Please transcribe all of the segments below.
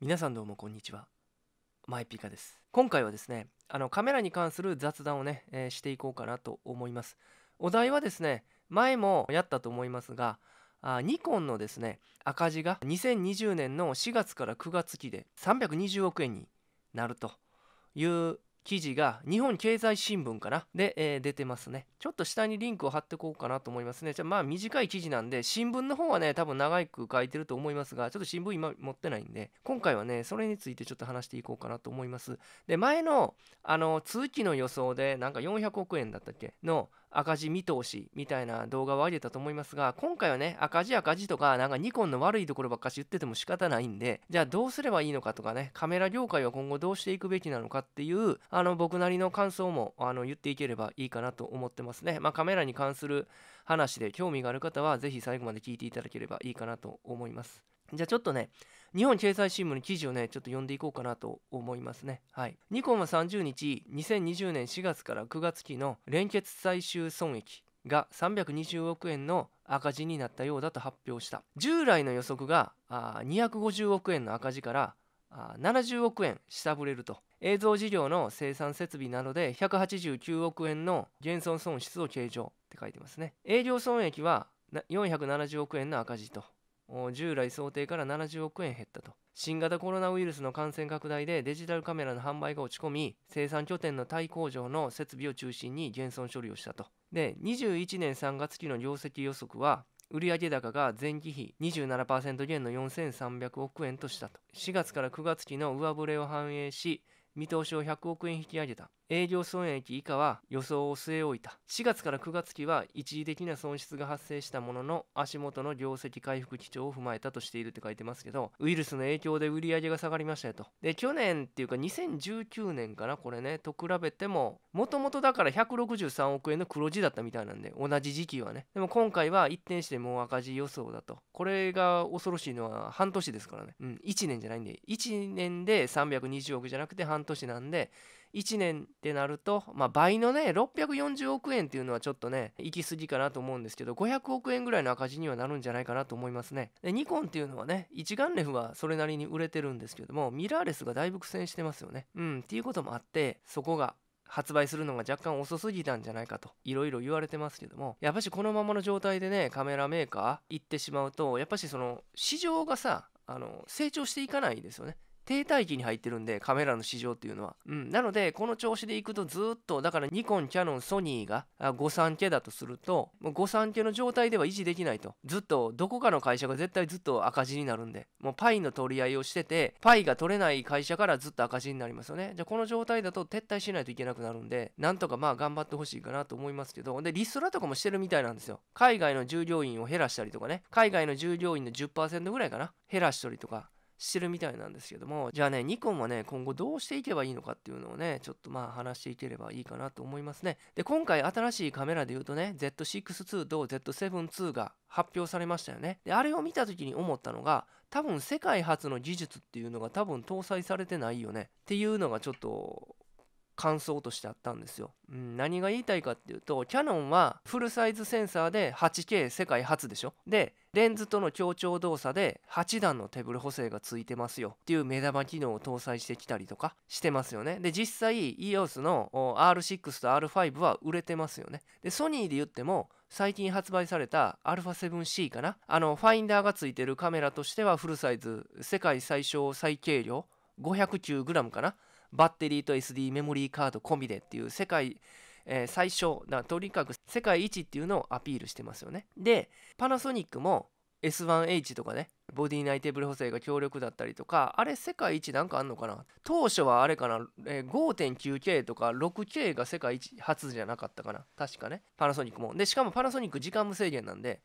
皆さんどうもこんにちはマイピカです今回はですねあのカメラに関する雑談をね、えー、していこうかなと思いますお題はですね前もやったと思いますがあニコンのですね赤字が2020年の4月から9月期で320億円になるという記事が日本経済新聞かなで、えー、出てますねちょっと下にリンクを貼ってこうかなと思いますねじゃあまあ短い記事なんで新聞の方はね多分長く書いてると思いますがちょっと新聞今持ってないんで今回はねそれについてちょっと話していこうかなと思いますで前のあの通期の予想でなんか400億円だったっけの赤字見通しみたいな動画を上げたと思いますが今回はね赤字赤字とかなんかニコンの悪いところばっかし言ってても仕方ないんでじゃあどうすればいいのかとかねカメラ業界は今後どうしていくべきなのかっていうあの僕なりの感想もあの言っていければいいかなと思ってますねまあカメラに関する話で興味がある方は是非最後まで聞いていただければいいかなと思いますじゃあちょっとね日本経済新聞の記事をねちょっと読んでいこうかなと思いますねはいニコンは30日2020年4月から9月期の連結最終損益が320億円の赤字になったようだと発表した従来の予測があ250億円の赤字からあ70億円下振れると映像事業の生産設備などで189億円の減損損失を計上って書いてますね営業損益は470億円の赤字と従来想定から70億円減ったと新型コロナウイルスの感染拡大でデジタルカメラの販売が落ち込み生産拠点のタイ工場の設備を中心に減損処理をしたとで21年3月期の業績予測は売上高が前期比27%減の4300億円としたと4月から9月期の上振れを反映し見通しを100億円引き上げた営業損益以下は予想を据え置いた4月から9月期は一時的な損失が発生したものの足元の業績回復基調を踏まえたとしているって書いてますけどウイルスの影響で売り上げが下がりましたよとで去年っていうか2019年かなこれねと比べてももともとだから163億円の黒字だったみたいなんで同じ時期はねでも今回は一転してもう赤字予想だとこれが恐ろしいのは半年ですからねうん1年じゃないんで1年で320億じゃなくて半年年なんで1年ってなると、まあ、倍のね640億円っていうのはちょっとね行き過ぎかなと思うんですけど500億円ぐらいの赤字にはなるんじゃないかなと思いますねでニコンっていうのはね一眼レフはそれなりに売れてるんですけどもミラーレスがだいぶ苦戦してますよねうんっていうこともあってそこが発売するのが若干遅すぎたんじゃないかといろいろ言われてますけどもやっぱしこのままの状態でねカメラメーカー行ってしまうとやっぱしその市場がさあの成長していかないですよね停滞期に入ってるんでカメラの市場っていうのは、うん、なのでこの調子でいくとずっとだからニコンキャノンソニーが誤算家だとするともう誤算家の状態では維持できないとずっとどこかの会社が絶対ずっと赤字になるんでもうパイの取り合いをしててパイが取れない会社からずっと赤字になりますよねじゃあこの状態だと撤退しないといけなくなるんでなんとかまあ頑張ってほしいかなと思いますけどでリストラとかもしてるみたいなんですよ海外の従業員を減らしたりとかね海外の従業員の10%ぐらいかな減らしたりとかしてるみたいなんですけどもじゃあねニコンはね今後どうしていけばいいのかっていうのをねちょっとまあ話していければいいかなと思いますねで今回新しいカメラで言うとね Z6-2 と Z7-2 が発表されましたよねであれを見た時に思ったのが多分世界初の技術っていうのが多分搭載されてないよねっていうのがちょっと感想としてあったんですよ、うん、何が言いたいかっていうとキヤノンはフルサイズセンサーで 8K 世界初でしょでレンズとの協調動作で8段の手ブレ補正がついてますよっていう目玉機能を搭載してきたりとかしてますよねで実際 EOS の R6 と R5 は売れてますよねでソニーで言っても最近発売された α7C かなあのファインダーがついてるカメラとしてはフルサイズ世界最小最軽量 509g かなバッテリーと SD メモリーカード込みでっていう世界、えー、最初とにかく世界一っていうのをアピールしてますよねでパナソニックも S1H とかねボディ内テーブル補正が強力だったりとかあれ世界一なんかあんのかな当初はあれかな、えー、5.9K とか 6K が世界一初じゃなかったかな確かねパナソニックもでしかもパナソニック時間無制限なんで、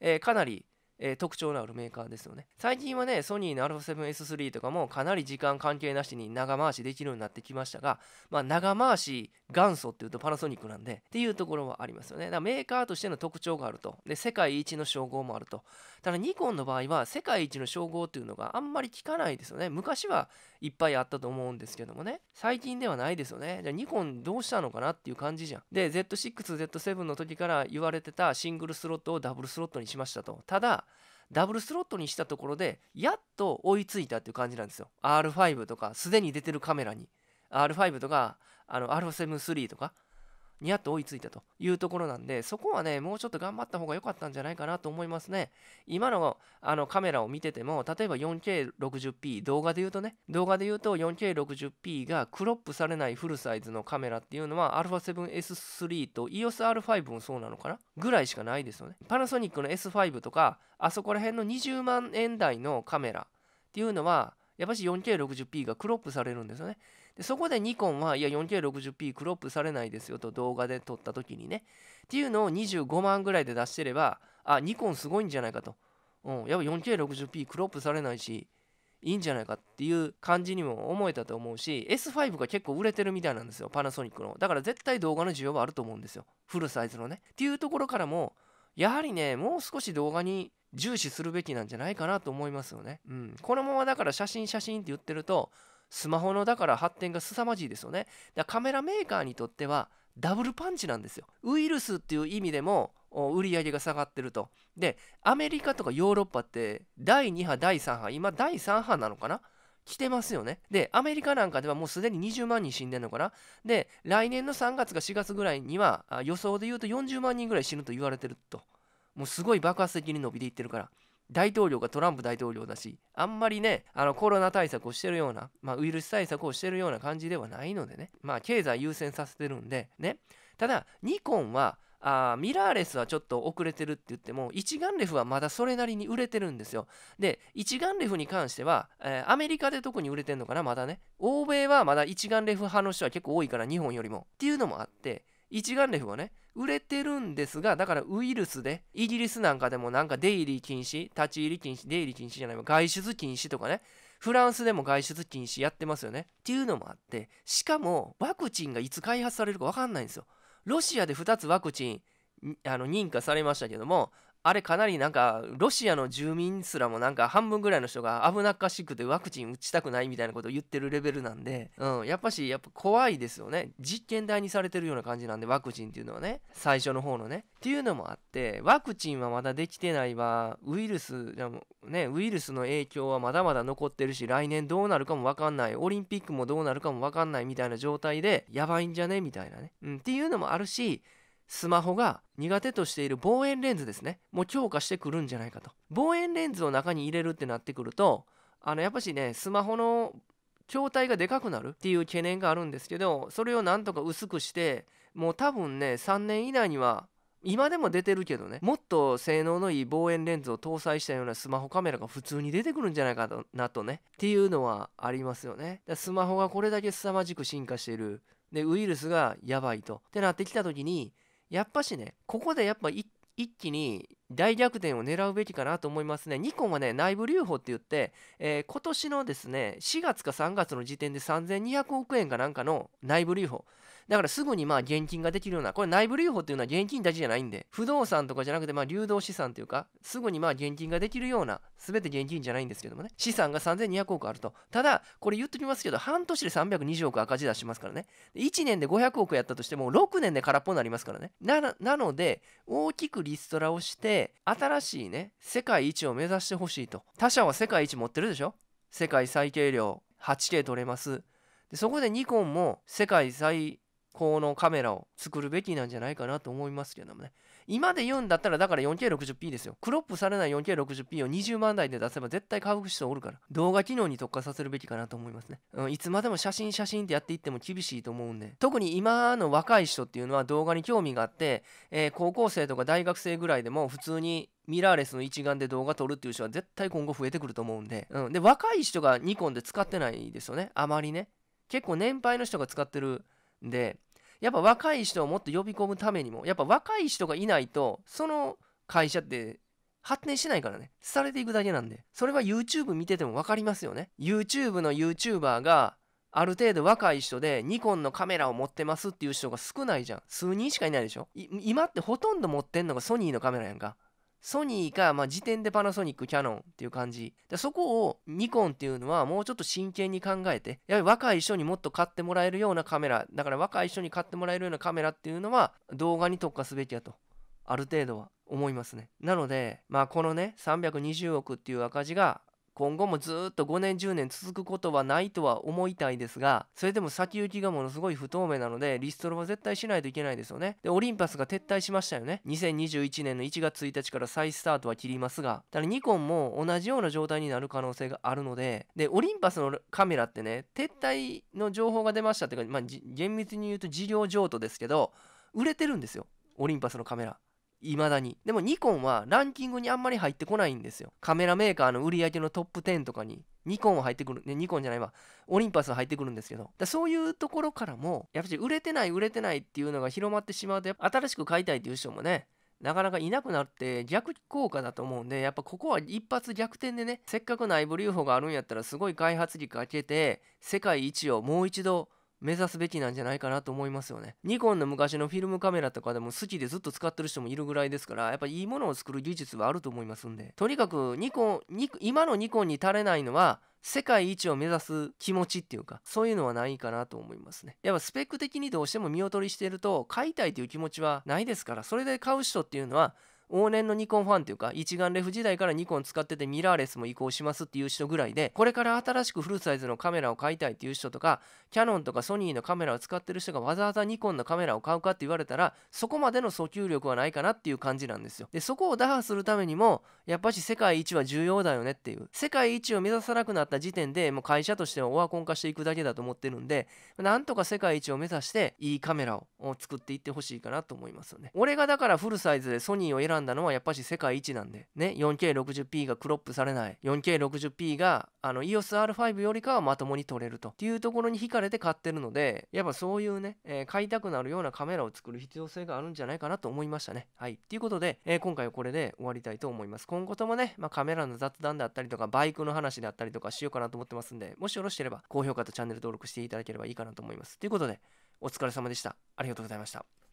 えー、かなりえー、特徴のあるメーカーですよね最近はねソニーの α7S3 とかもかなり時間関係なしに長回しできるようになってきましたが、まあ、長回し元祖っていうとパナソニックなんでっていうところはありますよねだからメーカーとしての特徴があるとで世界一の称号もあるとただニコンの場合は世界一の称号というのがあんまり聞かないですよね昔はいっぱいあったと思うんですけどもね最近ではないですよねじゃあニコンどうしたのかなっていう感じじゃんで Z6Z7 の時から言われてたシングルスロットをダブルスロットにしましたとただダブルスロットにしたところでやっと追いついたっていう感じなんですよ R5 とかすでに出てるカメラに R5 とか r の i 7 3とかにやっと追いついたというところなんで、そこはね、もうちょっと頑張った方が良かったんじゃないかなと思いますね。今のあのカメラを見てても、例えば 4K60p、動画で言うとね、動画で言うと 4K60p がクロップされないフルサイズのカメラっていうのは α7S3 と EOSR5 もそうなのかなぐらいしかないですよね。パナソニックの S5 とか、あそこら辺の20万円台のカメラっていうのは、やっぱし 4K60p がクロップされるんですよね。そこでニコンはいや 4K60p クロップされないですよと動画で撮った時にねっていうのを25万ぐらいで出してればあニコンすごいんじゃないかと、うん、やっぱ 4K60p クロップされないしいいんじゃないかっていう感じにも思えたと思うし S5 が結構売れてるみたいなんですよパナソニックのだから絶対動画の需要はあると思うんですよフルサイズのねっていうところからもやはりねもう少し動画に重視するべきなんじゃないかなと思いますよねうんこのままだから写真写真って言ってるとスマホのだから発展が凄まじいですよねだカメラメーカーにとってはダブルパンチなんですよウイルスっていう意味でも売り上げが下がってるとでアメリカとかヨーロッパって第2波第3波今第3波なのかな来てますよねでアメリカなんかではもうすでに20万人死んでるのかなで来年の3月か4月ぐらいには予想で言うと40万人ぐらい死ぬと言われてるともうすごい爆発的に伸びていってるから大統領がトランプ大統領だしあんまりねあのコロナ対策をしてるような、まあ、ウイルス対策をしてるような感じではないのでねまあ経済優先させてるんでねただニコンはあミラーレスはちょっと遅れてるって言っても一眼レフはまだそれなりに売れてるんですよで一眼レフに関しては、えー、アメリカで特に売れてんのかなまだね欧米はまだ一眼レフ派の人は結構多いから日本よりもっていうのもあって一眼レフはね売れてるんですがだからウイルスでイギリスなんかでもなんか出入り禁止立ち入り禁止出入り禁止じゃない外出禁止とかねフランスでも外出禁止やってますよねっていうのもあってしかもワクチンがいつ開発されるか分かんないんですよロシアで2つワクチンあの認可されましたけどもあれかなりなんかロシアの住民すらもなんか半分ぐらいの人が危なっかしくてワクチン打ちたくないみたいなことを言ってるレベルなんで、うん、やっぱしやっぱ怖いですよね実験台にされてるような感じなんでワクチンっていうのはね最初の方のねっていうのもあってワクチンはまだできてないわウイルスじゃねウイルスの影響はまだまだ残ってるし来年どうなるかも分かんないオリンピックもどうなるかも分かんないみたいな状態でやばいんじゃねみたいなね、うん、っていうのもあるしスマホが苦手としている望遠レンズですねもう強化してくるんじゃないかと望遠レンズを中に入れるってなってくるとあのやっぱしねスマホの筐体がでかくなるっていう懸念があるんですけどそれをなんとか薄くしてもう多分ね3年以内には今でも出てるけどねもっと性能のいい望遠レンズを搭載したようなスマホカメラが普通に出てくるんじゃないかとなとねっていうのはありますよねスマホがこれだけ凄まじく進化しているでウイルスがやばいとってなってきた時にやっぱしねここでやっぱ一気に大逆転を狙うべきかなと思いますねニコンはね内部留保って言って、えー、今年のですね4月か3月の時点で3200億円かなんかの内部留保だからすぐにまあ現金ができるような、これ内部留保っていうのは現金だけじゃないんで、不動産とかじゃなくてまあ流動資産というか、すぐにまあ現金ができるような、すべて現金じゃないんですけどもね、資産が3200億あると。ただ、これ言っときますけど、半年で320億赤字出しますからね。1年で500億やったとしても、6年で空っぽになりますからね。な、なので、大きくリストラをして、新しいね、世界一を目指してほしいと。他社は世界一持ってるでしょ世界最軽量、8K 取れます。でそこでニコンも世界最このカメラを作るべきなんじゃないかなと思いますけどもね今で言うんだったらだから 4K60p ですよクロップされない 4K60p を20万台で出せば絶対買う人おるから動画機能に特化させるべきかなと思いますね、うん、いつまでも写真写真ってやっていっても厳しいと思うんで特に今の若い人っていうのは動画に興味があって、えー、高校生とか大学生ぐらいでも普通にミラーレスの一眼で動画撮るっていう人は絶対今後増えてくると思うんで、うん、で若い人がニコンで使ってないですよねあまりね結構年配の人が使ってるでやっぱ若い人をもっと呼び込むためにもやっぱ若い人がいないとその会社って発展しないからね廃れていくだけなんでそれは YouTube 見てても分かりますよね YouTube の YouTuber がある程度若い人でニコンのカメラを持ってますっていう人が少ないじゃん数人しかいないでしょ今ってほとんど持ってんのがソニーのカメラやんかソニーか、まあ、時点でパナソニックキャノンっていう感じでそこをニコンっていうのはもうちょっと真剣に考えてやはり若い人にもっと買ってもらえるようなカメラだから若い人に買ってもらえるようなカメラっていうのは動画に特化すべきやとある程度は思いますねなのでまあこのね320億っていう赤字が今後もずっと5年10年続くことはないとは思いたいですがそれでも先行きがものすごい不透明なのでリストラは絶対しないといけないですよねでオリンパスが撤退しましたよね2021年の1月1日から再スタートは切りますがただニコンも同じような状態になる可能性があるのででオリンパスのカメラってね撤退の情報が出ましたっていうか、まあ、厳密に言うと事業譲渡ですけど売れてるんですよオリンパスのカメラいまだにでもニコンはランキングにあんまり入ってこないんですよカメラメーカーの売り上げのトップ10とかにニコンは入ってくる、ね、ニコンじゃないわオリンパスは入ってくるんですけどだそういうところからもやっぱり売れてない売れてないっていうのが広まってしまうと新しく買いたいっていう人もねなかなかいなくなって逆効果だと思うんでやっぱここは一発逆転でねせっかく内部留保があるんやったらすごい開発力かけて世界一をもう一度目指すべきなんじゃないかなと思いますよね。ニコンの昔のフィルムカメラとかでも好きでずっと使ってる人もいるぐらいですから、やっぱいいものを作る技術はあると思いますんで、とにかくニコン、今のニコンに足れないのは、世界一を目指す気持ちっていうか、そういうのはないかなと思いますね。やっぱスペック的にどうしても見劣りしてると、買いたいという気持ちはないですから、それで買う人っていうのは、往年のニコンファンというか一眼レフ時代からニコン使っててミラーレスも移行しますっていう人ぐらいでこれから新しくフルサイズのカメラを買いたいっていう人とかキヤノンとかソニーのカメラを使ってる人がわざわざニコンのカメラを買うかって言われたらそこまでの訴求力はないかなっていう感じなんですよでそこを打破するためにもやっぱし世界一は重要だよねっていう世界一を目指さなくなった時点でもう会社としてはオワコン化していくだけだと思ってるんでなんとか世界一を目指していいカメラを作っていってほしいかなと思いますよね俺がだからフルサイズでソニーを選んんだのはやっぱし世界一なんでね 4K60p がクロップされない 4K60p があの EOSR5 よりかはまともに撮れるとっていうところに惹かれて買ってるのでやっぱそういうね、えー、買いたくなるようなカメラを作る必要性があるんじゃないかなと思いましたねはいということで、えー、今回はこれで終わりたいと思います今後ともね、まあ、カメラの雑談であったりとかバイクの話であったりとかしようかなと思ってますんでもしよろしければ高評価とチャンネル登録していただければいいかなと思いますということでお疲れ様でしたありがとうございました